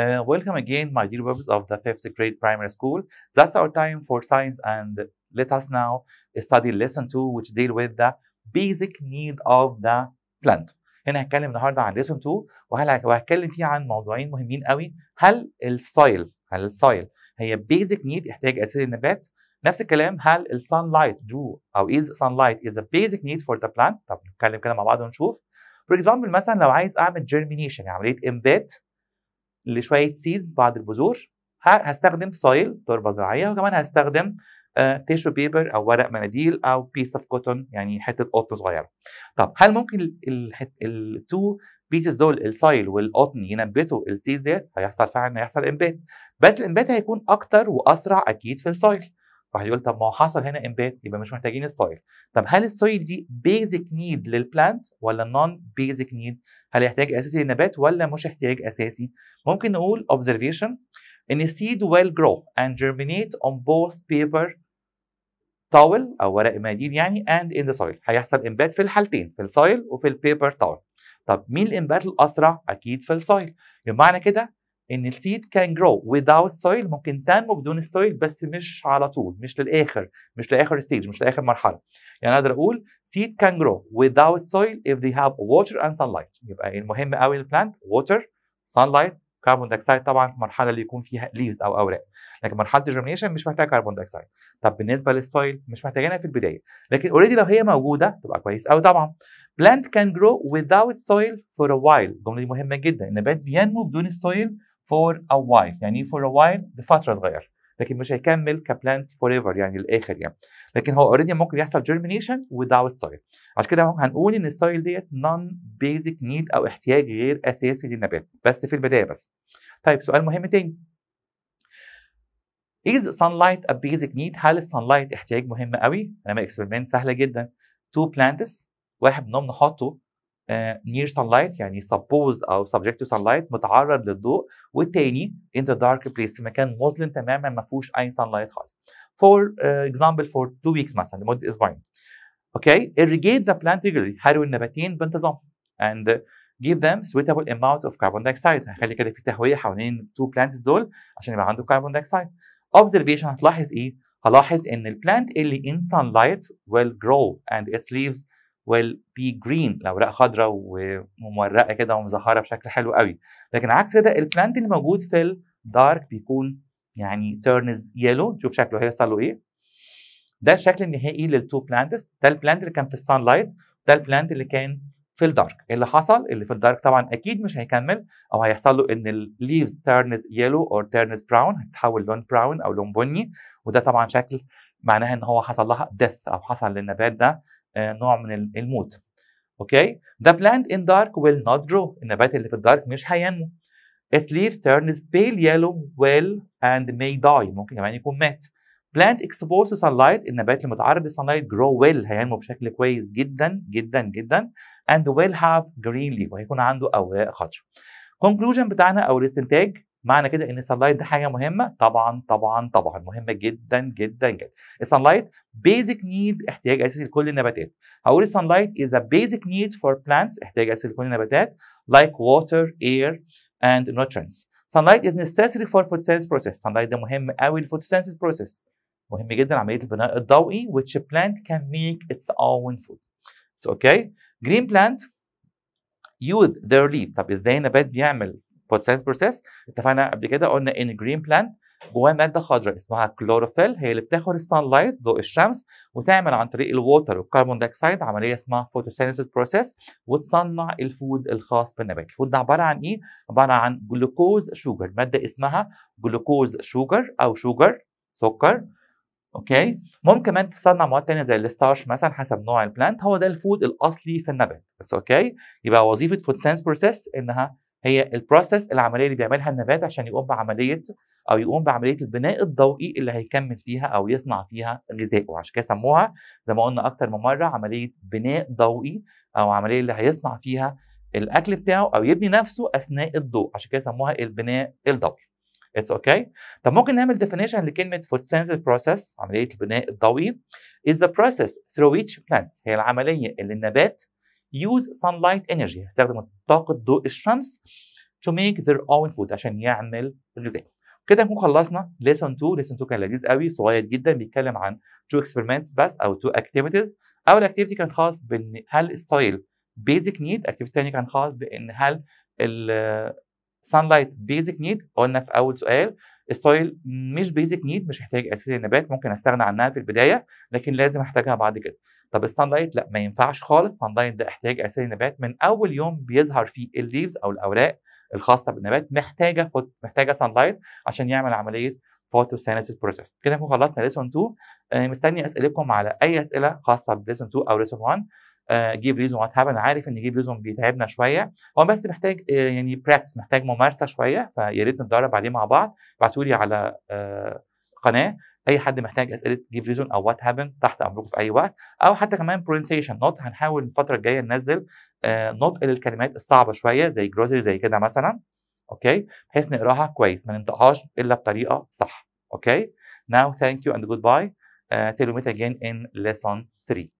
Uh, welcome again, my dear pupils of the fifth grade primary school. That's our time for science, and let us now study lesson two, which deal with the basic need of the plant. هنا هتكلم النهارده عن lesson 2 وهل وهتكلم فيه عن موضوعين مهمين قوي هل السويل هل السويل هي basic need احتياج اساس النبات نفس الكلام هل ال sunlight do او is sunlight is a basic need for the plant طب نتكلم كده مع بعض ونشوف for example مثلا لو عايز اعمل germination يعني عملية انبات لشويه سيدز بعض البذور هستخدم سويل تربه زراعيه وكمان هستخدم تيشو آه، بيبر او ورق مناديل او بيس اوف كوتون يعني حته قطن صغيره. طب هل ممكن التو بيسز دول السايل والقطن ينبتوا السيز ديت؟ هيحصل فعلا هيحصل انبات بس الانبات هيكون اكتر واسرع اكيد في السايل. راح يقول طب ما هو حصل هنا امبات يبقى مش محتاجين السويل طب هل السويل دي بيزك نيد للبلانت ولا نون بيزك نيد هل يحتاج اساسي للنبات ولا مش احتياج اساسي ممكن نقول observation ان السيد ويل جرو اند جيرمينيت اون بوث بيبر towel او ورق مناديل يعني اند ان ذا سويل هيحصل امبات في الحالتين في السويل وفي البيبر تاول طب مين الامبات الاسرع اكيد في السويل بمعنى كده ان السيد كان جرو without سويل ممكن تنمو بدون السويل بس مش على طول مش للاخر مش لاخر ستيج مش لاخر مرحله يعني اقدر اقول seed can grow without soil if they have water and sunlight يبقى المهم قوي البلانت water sunlight كربون دايوكسيد طبعا في المرحله اللي يكون فيها ليفز او اوراق لكن مرحله الجرمينيشن مش محتاجه كربون دايوكسيد طب بالنسبه للسويل مش محتاجينها في البدايه لكن اوريدي لو هي موجوده تبقى كويس قوي طبعا plant can grow without soil for a while الجمله دي مهمه جدا النبات بينمو بدون السويل for a while يعني for a while لفتره صغيره لكن مش هيكمل كبلانت فور ايفر يعني للاخر يعني لكن هو اوريدي ممكن يحصل جيرمينيشن without سايل عشان كده هنقول ان السايل ديت نون بيزك نيد او احتياج غير اساسي للنبات بس في البدايه بس طيب سؤال مهم تاني is sunlight a basic need هل sunlight احتياج مهم قوي انا ما اكسبيرمنت سهله جدا تو بلانتس واحد منهم نحطه near sunlight يعني supposed او subject to sunlight متعرض للضوء والتاني in the dark place في مكان مظلم تماما ما فيهوش اي sunlight لايت خالص فور example for two weeks مثلا لمده اسبوعين اوكي irrigate the plant regularly حلو النباتين بانتظام and give them suitable amount of carbon dioxide هخلي كده في تهويه حوالين two plants دول عشان يبقى عنده carbon dioxide observation هتلاحظ ايه؟ هلاحظ ان البلانت اللي in sunlight will grow and its leaves والبي جرين الاوراق خضراء ومورقه كده ومزهره بشكل حلو قوي لكن عكس كده البلانت اللي موجود في الدارك بيكون يعني تيرنز يلو شوف شكله هيحصل له ايه ده الشكل النهائي للتو بلانتس ده البلانت اللي كان في السان لايت ده البلانت اللي كان في الدارك اللي حصل اللي في الدارك طبعا اكيد مش هيكمل او هيحصل له ان الليفز تيرنز يلو اور تيرنز براون هتتحول لون براون او لون بني وده طبعا شكل معناها ان هو حصل لها ديث او حصل للنبات ده آه، نوع من الموت اوكي the plant in dark will not grow النبات اللي في الدارك مش هينمو its leaves turn pale yellow well and may die ممكن كمان يكون مات plant exposed to sunlight النبات اللي متعرض للسانلايت grow well هينمو بشكل كويس جدا جدا جدا and will have green leaf وهيكون عنده اوراق خضراء conclusion بتاعنا او الاستنتاج معنى كده ان السن ده حاجه مهمه طبعا طبعا طبعا مهمه جدا جدا جدا السانلايت بيزك نيد احتياج اساسي لكل النباتات هقول السانلايت از ا بيزك نيد فور بلانتس احتياج اساسي لكل النباتات like water air and nutrients sunlight is necessary for photosynthesis process sunlight ده مهم قوي للفوتوسينثيسيس process مهم جدا عمليه البناء الضوئي which plant can make its own food it's okay green plant use their leaf طب ازاي نبات بيعمل سينس بروسيس اتفقنا قبل كده قلنا ان جرين بلانت جواه ماده خضراء اسمها كلوروفيل هي اللي بتاخد الصن لايت ضوء الشمس وتعمل عن طريق الووتر والكربون دايوكسيد عمليه اسمها فوتوسينثيس بروسيس وتصنع الفود الخاص بالنبات الفود ده عباره عن ايه عباره عن جلوكوز شوجر ماده اسمها جلوكوز شوجر او شوجر سكر اوكي ممكن كمان تصنع مواد ثانيه زي الستارش مثلا حسب نوع البلانت هو ده الفود الاصلي في النبات بس اوكي يبقى وظيفه فوتوسينثيس بروسيس انها هي البروسيس العمليه اللي بيعملها النبات عشان يقوم بعمليه او يقوم بعمليه البناء الضوئي اللي هيكمل فيها او يصنع فيها غذائه عشان كده سموها زي ما قلنا اكتر من مره عمليه بناء ضوئي او عمليه اللي هيصنع فيها الاكل بتاعه او يبني نفسه اثناء الضوء عشان كده سموها البناء الضوئي اتس اوكي okay. طب ممكن نعمل ديفينيشن لكلمه فوتوسينثيز بروسيس عمليه البناء الضوئي از ذا بروسيس ثرو ويتش بلانتس هي العمليه اللي النبات use sunlight energy استخدم طاقه ضوء الشمس to make their own food عشان يعمل غذاء كده نكون خلصنا lesson 2 lesson 2 كان لذيذ قوي صغير جدا بيتكلم عن two experiments بس او two activities اول activity كان خاص بان هل السويل basic need activity تاني كان خاص بان هل ال sunlight basic need قلنا في اول سؤال السويل مش بيزك نيد مش محتاج اساسي النبات ممكن استغنى عنها في البدايه لكن لازم احتاجها بعد كده طب الصن لايت لا ما ينفعش خالص الصن لايت ده احتاج اساسي النبات من اول يوم بيظهر فيه الليفز او الاوراق الخاصه بالنبات محتاجه فوت محتاجه سان لايت عشان يعمل عمليه فوتوسينثيس بروسيس كده نكون خلصنا ليسون 2 آه، مستني اسئلتكم على اي اسئله خاصه بليسون 2 او ليسون 1 جيف ريزون وات هابن عارف ان جيف ريزون بيتعبنا شويه هو بس محتاج آه، يعني براكتس محتاج ممارسه شويه فيا ريت نتدرب عليه مع بعض ابعتوا لي على آه، قناه اي حد محتاج اسئله جيف ريزون او وات هابن تحت امركم في اي وقت او حتى كمان برونسيشن نوت هنحاول الفتره الجايه ننزل آه، نطق للكلمات الصعبه شويه زي جروسري زي كده مثلا اوكي بحيث نقراها كويس ما ننطقهاش الا بطريقه صح اوكي ناو ثانك يو اند جود باي تيلو ميت اجين ان ليسون 3